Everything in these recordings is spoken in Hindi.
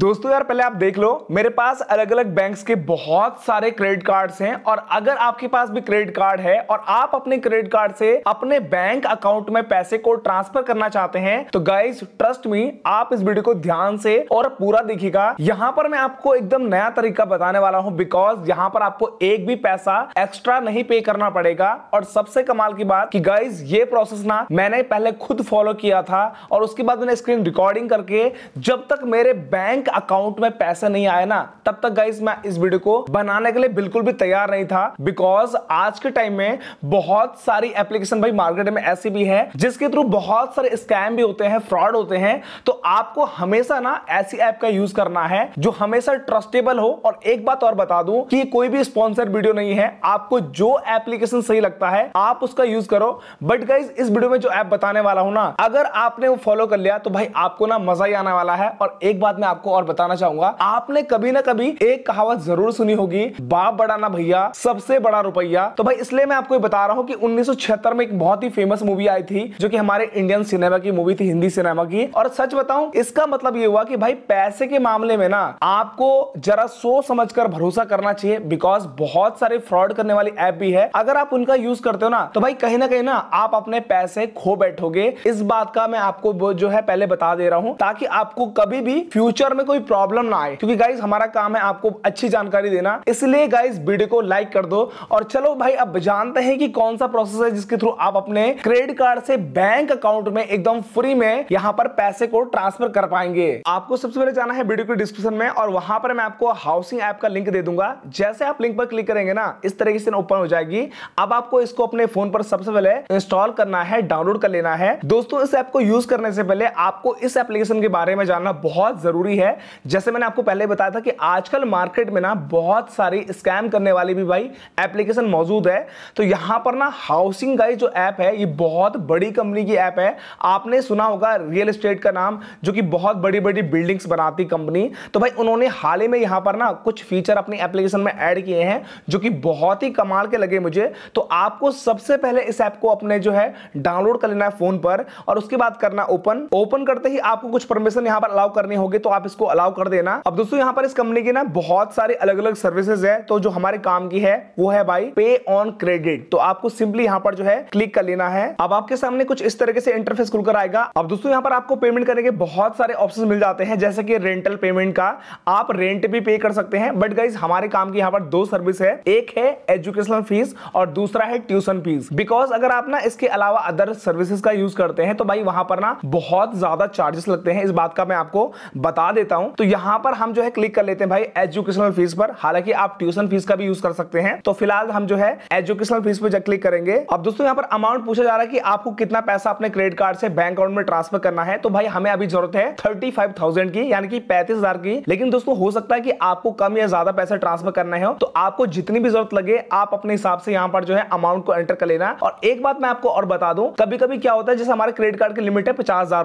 दोस्तों यार पहले आप देख लो मेरे पास अलग अलग बैंक्स के बहुत सारे क्रेडिट कार्ड्स हैं और अगर आपके पास भी क्रेडिट कार्ड है और आप अपने क्रेडिट कार्ड से अपने बैंक अकाउंट में पैसे को ट्रांसफर करना चाहते हैं तो गाइस ट्रस्ट मी आप इस वीडियो को ध्यान से और पूरा देखिएगा यहाँ पर मैं आपको एकदम नया तरीका बताने वाला हूँ बिकॉज यहाँ पर आपको एक भी पैसा एक्स्ट्रा नहीं पे करना पड़ेगा और सबसे कमाल की बात की गाइज ये प्रोसेस ना मैंने पहले खुद फॉलो किया था और उसके बाद मैंने स्क्रीन रिकॉर्डिंग करके जब तक मेरे बैंक अकाउंट में पैसा नहीं आया ना तब तक गाइस मैं इस वीडियो को बनाने के लिए बिल्कुल भी तैयार नहीं था बिकॉज आज के टाइम में बहुत सारी एप्लीकेशन भाई मार्केट में ऐसी भी है जिसके थ्रू बहुत सारे स्कैम भी होते हैं फ्रॉड होते हैं तो आपको हमेशा ना ऐसी ऐप का यूज करना है जो हमेशा ट्रस्टेबल हो और एक बात और बता दूं कि कोई भी स्पॉन्सर वीडियो नहीं है आपको जो एप्लीकेशन सही लगता है आप उसका यूज करो बट गाइज इस वीडियो में जो ऐप बताने वाला हूं ना अगर आपने वो फॉलो कर लिया तो भाई आपको ना मजा ही आने वाला है और एक बात मैं आपको और बताना चाहूंगा आपने कभी ना कभी एक कहावत जरूर सुनी होगी बाप बड़ा ना भैया सबसे बड़ा रुपया तो भाई इसलिए मैं आपको बता रहा हूँ कि उन्नीस में एक बहुत ही फेमस मूवी आई थी जो कि हमारे इंडियन सिनेमा की मूवी थी हिंदी सिनेमा की और सच बताऊं इसका मतलब ये हुआ कि भाई पैसे के मामले में ना आपको जरा सोच समझ भरोसा करना चाहिए बिकॉज बहुत सारे फ्रॉड करने वाली ऐप भी है अगर आप उनका यूज करते हो ना तो भाई कहीं ना कहीं ना आप अपने पैसे खो बैठोगे इस बात का मैं आपको जो है पहले बता दे रहा हूँ ताकि आपको कभी भी फ्यूचर में कोई प्रॉब्लम ना आए क्योंकि गाइज हमारा काम है आपको अच्छी जानकारी देना इसलिए गाइज वीडियो को लाइक कर दो और चलो भाई अब जानते हैं कि कौन सा प्रोसेस है जिसके थ्रू आप अपने क्रेडिट कार्ड से बैंक अकाउंट में एकदम फ्री में यहाँ पर पैसे को ट्रांसफर कर पाएंगे आपको सबसे पहले जाना है वीडियो के डिस्क्रिप्शन में और वहां पर मैं आपको हाउसिंग ऐप का लिंक दे दूंगा जैसे आप लिंक पर क्लिक करेंगे ना इस तरीके से ओपन हो जाएगी अब आपको इसको अपने फोन पर सबसे पहले इंस्टॉल करना है डाउनलोड कर लेना है दोस्तों इस ऐप को यूज करने से पहले आपको इस एप्लीकेशन के बारे में जानना बहुत जरूरी है है जैसे मैंने आपको पहले बताया था कि आजकल मार्केट में ना बहुत सारी स्कैम करने वाली भी भाई एप्लीकेशन मौजूद है तो यहां पर ना हाउसिंग गाइज जो ऐप है ये बहुत बड़ी कंपनी की ऐप है आपने सुना होगा रियल स्टेट का नाम जो कि बहुत बड़ी बड़ी बिल्डिंग्स बनाती कंपनी तो भाई उन्होंने हाल ही में यहां पर ना कुछ फीचर अपनी एप्लीकेशन में ऐड किए हैं जो कि बहुत ही कमाल के लगे मुझे तो आपको सबसे पहले इस ऐप को अपने जो है डाउनलोड कर लेना है फोन पर और उसके बाद करना ओपन ओपन करते ही आपको कुछ परमिशन यहां पर अलाउ करनी होगी तो आप इसको उसको अलाउ कर देना अब दोस्तों यहाँ पर इस कंपनी के ना बहुत सारे अलग अलग सर्विसेज है तो जो हमारे काम की है वो है भाई पे ऑन क्रेडिट तो आपको सिंपली यहाँ पर जो है क्लिक कर लेना है अब आपके सामने कुछ इस तरीके से इंटरफेस खुलकर आएगा अब दोस्तों यहाँ पर आपको पेमेंट करने के बहुत सारे ऑप्शन मिल जाते हैं जैसे कि रेंटल पेमेंट का आप रेंट भी पे कर सकते हैं बट गाइज हमारे काम की यहाँ पर दो सर्विस है एक है एजुकेशनल फीस और दूसरा है ट्यूशन फीस बिकॉज अगर आप ना इसके अलावा अदर सर्विसेज का यूज करते हैं तो भाई वहां पर ना बहुत ज्यादा चार्जेस लगते हैं इस बात का मैं आपको बता देता देता हूं तो यहां पर हम जो है क्लिक कर लेते हैं भाई एजुकेशनल फीस पर हालांकि आप ट्यूशन फीस का भी यूज कर सकते हैं तो फिलहाल हम जो है एजुकेशनल फीस पर क्लिक करेंगे अब दोस्तों यहाँ पर अमाउंट पूछा जा रहा है कि आपको कितना पैसा अपने क्रेडिट कार्ड से बैंक अकाउंट में ट्रांसफर करना है तो भाई हमें अभी जरूरत है थर्टी की यानी कि पैंतीस की लेकिन दोस्तों हो सकता है कि आपको कम या ज्यादा पैसा ट्रांसफर करना है तो आपको जितनी भी जरूरत लगे आप अपने हिसाब से यहाँ पर जो है अमाउंट को एंटर कर लेना और एक बात मैं आपको और बता दू कभी कभी क्या होता है जैसे हमारे क्रेडिट कार्ड की लिमिट है पचास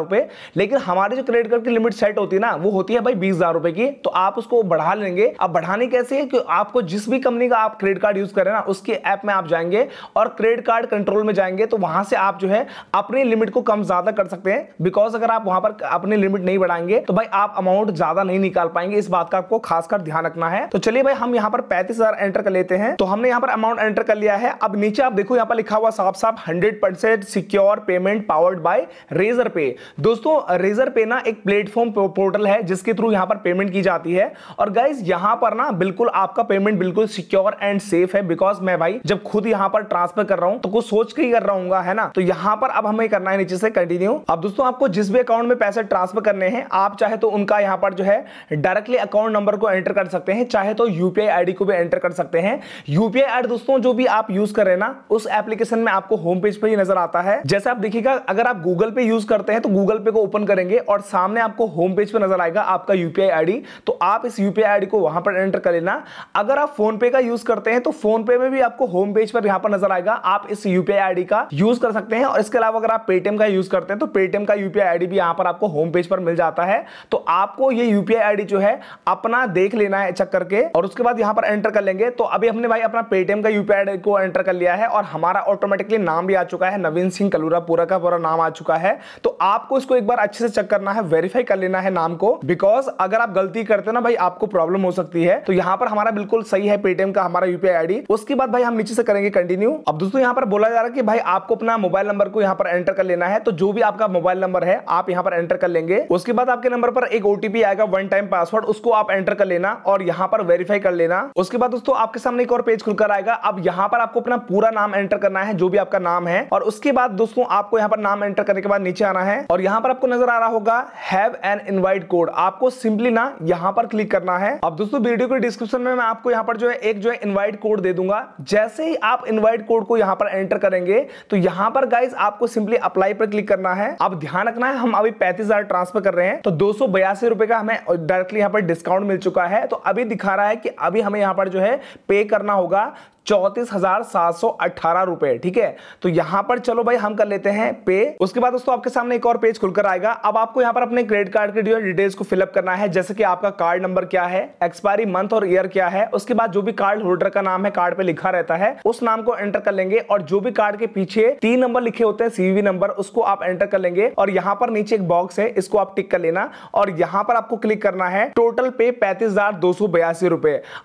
लेकिन हमारे जो क्रेडिट कार्ड की लिमिट सेट होती है ना वो होती होती है भाई बीस हजार रुपए की तो आप उसको बढ़ा लेंगे अब बढ़ाने कैसे है कि आपको जिस भी कंपनी का आप क्रेडिट कार्ड यूज कर रहे हैं ना उसके ऐप में आप जाएंगे और क्रेडिट कार्ड कंट्रोल में जाएंगे तो वहां से आप जो है अपनी लिमिट को कम ज्यादा कर सकते हैं बिकॉज अगर आप वहां पर अपनी लिमिट नहीं बढ़ाएंगे तो भाई आप अमाउंट ज्यादा नहीं निकाल पाएंगे इस बात का आपको खासकर ध्यान रखना है तो चलिए भाई हम यहाँ पर पैंतीस एंटर कर लेते हैं तो हमने यहाँ पर अमाउंट एंटर कर लिया है अब नीचे आप देखो यहाँ पर लिखा हुआ साफ साफ hundred secure payment powered by Razorpay दोस्तों रेजर पे ना एक प्लेटफॉर्म पोर्टल है जिस जिसके थ्रू यहां पर पेमेंट की जाती है और गाइज यहां पर ना बिल्कुल आपका पेमेंट बिल्कुल सिक्योर एंड सेफ है बिकॉज मैं भाई जब खुद यहां पर ट्रांसफर कर रहा हूं तो कुछ सोच के ही कर रहा है ना तो यहां पर अब हमें करना है नीचे से कंटिन्यू अब दोस्तों आपको जिस भी अकाउंट में पैसे ट्रांसफर करने हैं आप चाहे तो उनका यहां पर जो है डायरेक्टली अकाउंट नंबर को एंटर कर सकते हैं चाहे तो यूपीआई आईडी को भी एंटर कर सकते हैं यूपीआई आईडी दोस्तों जो भी आप यूज कर रहे ना उस एप्लीकेशन में आपको होम पेज पर ही नजर आता है जैसे आप देखिएगा अगर आप गूगल पे यूज करते हैं तो गूगल पे को ओपन करेंगे और सामने आपको होम पेज पर नजर आएगा आपका यूपीआई आईडी तो आप इस यूपीआई आईडी को वहां पर एंटर कर लेना अगर आप फोन पे का यूज करते हैं तो फोन पे में भी आपको होम पेज पर यहां पर नजर आएगा आप इस यूपीआई आईडी का यूज कर सकते हैं और इसके अलावा अगर आप पेटीएम का यूज करते हैं तो पेटीएम का यूपीआई आईडी भी यहां पर आपको होम पेज पर मिल जाता है तो आपको ये यूपीआई आईडी जो है अपना देख लेना है चेक करके और उसके बाद यहां पर एंटर कर लेंगे तो अभी हमने भाई अपना पेटीएम का यूपीआई आईडी को एंटर कर लिया है और हमारा ऑटोमेटिकली नाम भी आ चुका है नवीन सिंह कलूरा पूरा का पूरा नाम आ चुका है तो आपको इसको एक बार अच्छे से चेक करना है वेरीफाई कर लेना है नाम को बिकॉज बिकॉज अगर आप गलती करते ना भाई आपको प्रॉब्लम हो सकती है तो यहाँ पर हमारा बिल्कुल सही है पेटीएम का हमारा यूपीआई आईडी उसके बाद भाई हम नीचे से करेंगे कंटिन्यू अब दोस्तों यहाँ पर बोला जा रहा है कि भाई आपको अपना मोबाइल नंबर को यहाँ पर एंटर कर लेना है तो जो भी आपका मोबाइल नंबर है आप यहाँ पर एंटर कर लेंगे उसके बाद आपके नंबर पर एक ओटीपी आएगा वन टाइम पासवर्ड उसको आप एंटर कर लेना और यहाँ पर वेरीफाई कर लेना उसके बाद दोस्तों आपके सामने एक और पेज खुलकर आएगा अब यहाँ पर आपको अपना पूरा नाम एंटर करना है जो भी आपका नाम है और उसके बाद दोस्तों आपको यहाँ पर नाम एंटर करने के बाद नीचे आना है और यहाँ पर आपको नजर आ रहा होगा हैव एन इनवाइट कोड आपको सिंपली ना यहाँ पर क्लिक करना है अब दोस्तों वीडियो के डिस्क्रिप्शन में मैं आपको यहाँ पर जो है एक जो है इनवाइट कोड दे दूंगा जैसे ही आप इनवाइट कोड को यहाँ पर एंटर करेंगे तो यहाँ पर गाइज आपको सिंपली अप्लाई पर क्लिक करना है अब ध्यान रखना है हम अभी पैंतीस ट्रांसफर कर रहे हैं तो दो रुपए का हमें डायरेक्टली यहाँ पर डिस्काउंट मिल चुका है तो अभी दिखा रहा है कि अभी हमें यहाँ पर जो है पे करना होगा चौतीस हजार सात सौ अठारह रुपए ठीक है तो यहां पर चलो भाई हम कर लेते हैं पे उसके बाद दोस्तों आपके सामने एक और पेज खुलकर आएगा अब आपको यहां पर अपने क्रेडिट कार्ड के डिटेल्स को फिलअप करना है जैसे कि आपका कार्ड नंबर क्या है एक्सपायरी मंथ और ईयर क्या है उसके बाद जो भी कार्ड होल्डर का नाम है कार्ड पे लिखा रहता है उस नाम को एंटर कर लेंगे और जो भी कार्ड के पीछे तीन नंबर लिखे होते हैं सीवी नंबर उसको आप एंटर कर लेंगे और यहाँ पर नीचे एक बॉक्स है इसको आप टिक कर लेना और यहाँ पर आपको क्लिक करना है टोटल पे पैंतीस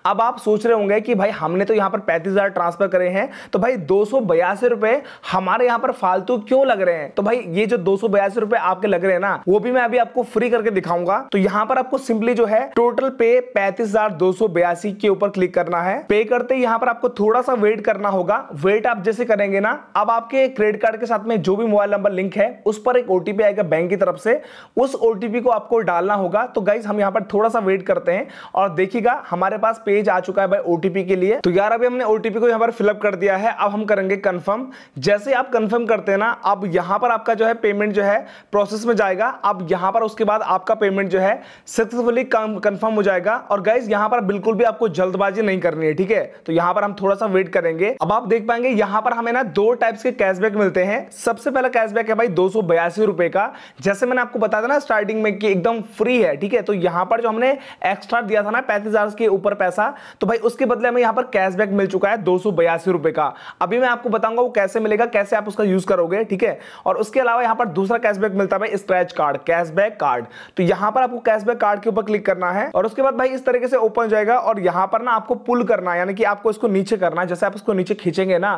अब आप सोच रहे होंगे कि भाई हमने तो यहाँ पर पैंतीस पैंतीस हजार ट्रांसफर करे हैं तो भाई दो रुपए हमारे यहाँ पर फालतू क्यों लग रहे हैं तो भाई ये जो दो रुपए आपके लग रहे हैं ना वो भी मैं अभी आपको फ्री करके दिखाऊंगा तो यहाँ पर आपको सिंपली जो है टोटल पे पैंतीस के ऊपर क्लिक करना है पे करते यहाँ पर आपको थोड़ा सा वेट करना होगा वेट आप जैसे करेंगे ना अब आपके क्रेडिट कार्ड के साथ में जो भी मोबाइल नंबर लिंक है उस पर एक ओटीपी आएगा बैंक की तरफ से उस ओटीपी को आपको डालना होगा तो गाइज हम यहाँ पर थोड़ा सा वेट करते हैं और देखिएगा हमारे पास पेज आ चुका है भाई ओटीपी के लिए तो यार अभी हमने ओ ओटीपी को यहाँ पर फिलअप कर दिया है अब हम करेंगे कंफर्म जैसे आप कंफर्म करते हैं ना अब यहां पर आपका जो है पेमेंट जो है प्रोसेस में जाएगा अब यहाँ पर उसके बाद आपका पेमेंट जो है सक्सेसफुली कंफर्म हो जाएगा और गाइज यहां पर बिल्कुल भी आपको जल्दबाजी नहीं करनी है ठीक है तो यहाँ पर हम थोड़ा सा वेट करेंगे अब आप देख पाएंगे यहां पर हमें ना दो टाइप्स के कैशबैक मिलते हैं सबसे पहला कैशबैक है भाई दो रुपए का जैसे मैंने आपको बताया था ना स्टार्टिंग में कि एकदम फ्री है ठीक है तो यहाँ पर जो हमने एक्स्ट्रा दिया था ना पैंतीस के ऊपर पैसा तो भाई उसके बदले हमें यहाँ पर कैशबैक मिल चुका रुपया है दो रुपए का अभी मैं आपको बताऊंगा वो कैसे मिलेगा कैसे आप उसका यूज करोगे ठीक है और उसके अलावा यहां पर दूसरा कैशबैक मिलता है स्क्रैच कार्ड कैशबैक कार्ड तो यहां पर आपको कैशबैक कार्ड के ऊपर क्लिक करना है और उसके बाद भाई इस तरीके से ओपन जाएगा और यहां पर ना आपको पुल करना यानी कि आपको इसको नीचे करना जैसे आप इसको नीचे खींचेंगे ना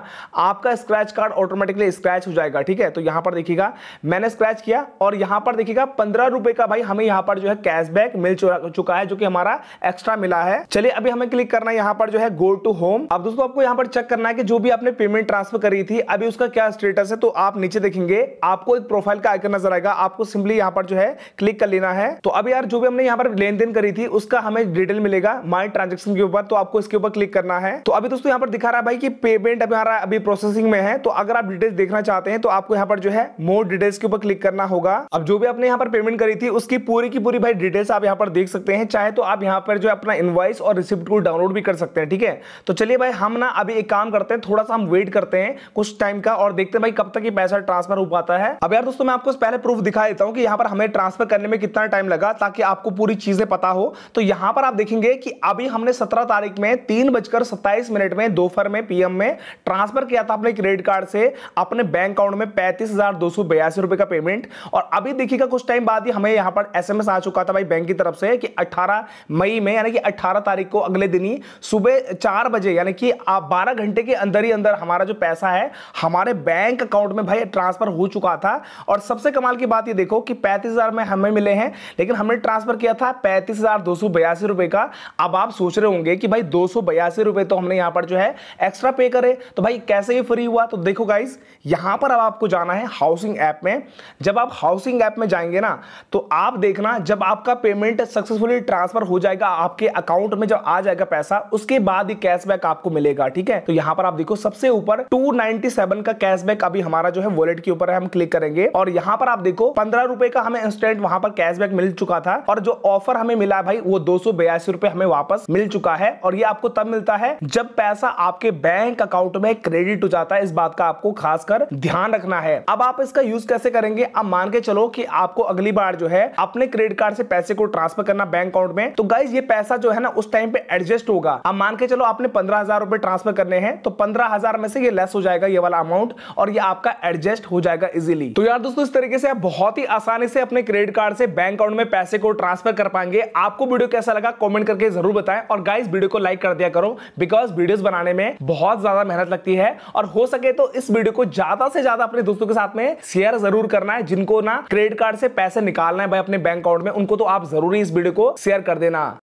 आपका स्क्रैच कार्ड ऑटोमेटिकली स्क्रैच हो जाएगा ठीक है तो यहां पर देखिएगा मैंने स्क्रैच किया और यहां पर देखिएगा पंद्रह रुपए का भाई हमें यहां पर जो है कैशबैक मिल चुका है जो कि हमारा एक्स्ट्रा मिला है चलिए अभी हमें क्लिक करना है यहां पर जो है गो टू होम अब दोस्तों को तो आपको यहाँ पर चेक करना है कि जो भी आपने पेमेंट ट्रांसफर करी थी अभी उसका क्या स्टेटस है तो आप नीचे देखेंगे आपको एक प्रोफाइल का आइकन नजर आएगा आपको सिंपली यहाँ पर जो है क्लिक कर लेना है तो अभी यार जो भी हमने यहाँ पर लेन देन करी थी उसका हमें डिटेल मिलेगा माई ट्रांजेक्शन के ऊपर तो आपको इसके ऊपर क्लिक करना है तो अभी दोस्तों यहाँ पर दिखा रहा है भाई की पेमेंट हमारा अभी प्रोसेसिंग में है तो अगर आप डिटेल्स देखना चाहते हैं तो आपको यहाँ पर जो है मोर डिटेल्स के ऊपर क्लिक करना होगा अब जो भी आपने यहाँ पर पेमेंट करी थी उसकी पूरी की पूरी भाई डिटेल्स आप यहाँ पर देख सकते हैं चाहे तो आप यहाँ पर जो अपना इन्वाइस और रिसिप्ट को डाउनलोड भी कर सकते हैं ठीक है तो चलिए भाई हम हम ना अभी एक काम करते हैं थोड़ा सा हम वेट करते हैं कुछ टाइम का और देखते हैं भाई कब तक ये पैसा ट्रांसफर हो पाता है अब यार दोस्तों मैं आपको पहले प्रूफ दिखा देता हूँ कि यहाँ पर हमें ट्रांसफर करने में कितना टाइम लगा ताकि आपको पूरी चीजें पता हो तो यहाँ पर आप देखेंगे कि अभी हमने सत्रह तारीख में तीन बजकर सत्ताईस मिनट में दोपहर में पीएम में ट्रांसफर किया था अपने क्रेडिट कार्ड से अपने बैंक अकाउंट में पैंतीस रुपए का पेमेंट और अभी देखिएगा कुछ टाइम बाद ही हमें यहाँ पर एस आ चुका था भाई बैंक की तरफ से कि 18 मई में यानी कि 18 तारीख को अगले दिन ही सुबह चार बजे यानी कि आप 12 घंटे के अंदर ही अंदर हमारा जो पैसा है हमारे बैंक अकाउंट में भाई ट्रांसफर हो चुका था और सबसे कमाल की बात ये देखो कि पैंतीस में हमें मिले हैं लेकिन हमने ट्रांसफर किया था पैंतीस रुपए का अब आप सोच रहे होंगे कि भाई दो रुपए तो हमने यहां पर जो है एक्स्ट्रा पे करे तो भाई कैसे ये फ्री हुआ तो देखो गाइज यहां पर अब आपको जाना है हाउसिंग ऐप में जब आप हाउसिंग ऐप में जाएंगे ना तो आप देखना जब आपका पेमेंट सक्सेसफुली ट्रांसफर हो जाएगा आपके अकाउंट में जब आ जाएगा पैसा उसके बाद ही कैशबैक आपको मिले मिलेगा ठीक है तो यहाँ पर आप देखो सबसे ऊपर 297 का कैशबैक अभी हमारा जो है वॉलेट के ऊपर है हम क्लिक करेंगे और यहाँ पर आप देखो पंद्रह रुपए का हमें इंस्टेंट वहां पर कैशबैक मिल चुका था और जो ऑफर हमें मिला है भाई वो दो रुपए हमें वापस मिल चुका है और ये आपको तब मिलता है जब पैसा आपके बैंक अकाउंट में क्रेडिट हो जाता है इस बात का आपको खासकर ध्यान रखना है अब आप इसका यूज कैसे करेंगे अब मान के चलो कि आपको अगली बार जो है अपने क्रेडिट कार्ड से पैसे को ट्रांसफर करना बैंक अकाउंट में तो गाइज ये पैसा जो है ना उस टाइम पे एडजस्ट होगा अब मान के चलो आपने पंद्रह हजार रुपए ट्रांसफर करने हैं तो पंद्रह हजार में से ये लेस हो जाएगा ये वाला अमाउंट और ये आपका एडजस्ट हो जाएगा इजिली तो यार दोस्तों इस तरीके से आप बहुत ही आसानी से अपने क्रेडिट कार्ड से बैंक अकाउंट में पैसे को ट्रांसफर कर पाएंगे आपको वीडियो कैसा लगा कॉमेंट करके जरूर बताएं और गाइस वीडियो को लाइक कर दिया करो बिकॉज वीडियो बनाने में बहुत ज्यादा मेहनत लगती है और हो सके तो इस वीडियो को ज्यादा से ज्यादा अपने दोस्तों के साथ में शेयर जरूर करना है जिनको ना क्रेडिट कार्ड से पैसे निकालना है भाई अपने बैंक अकाउंट में उनको तो आप जरूरी इस वीडियो को शेयर कर देना